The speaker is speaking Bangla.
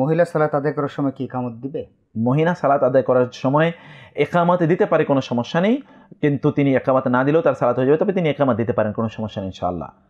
মহিলা সালাত আদায় করার সময় কি কামত দিবে মহিলা সালাত আদায় করার সময় একামত দিতে পারে কোনো সমস্যা নেই কিন্তু তিনি একামত না দিলেও তার সালাত হয়ে যাবে তবে তিনি একামত দিতে পারেন কোনো সমস্যা নেই ইনশাআল্লাহ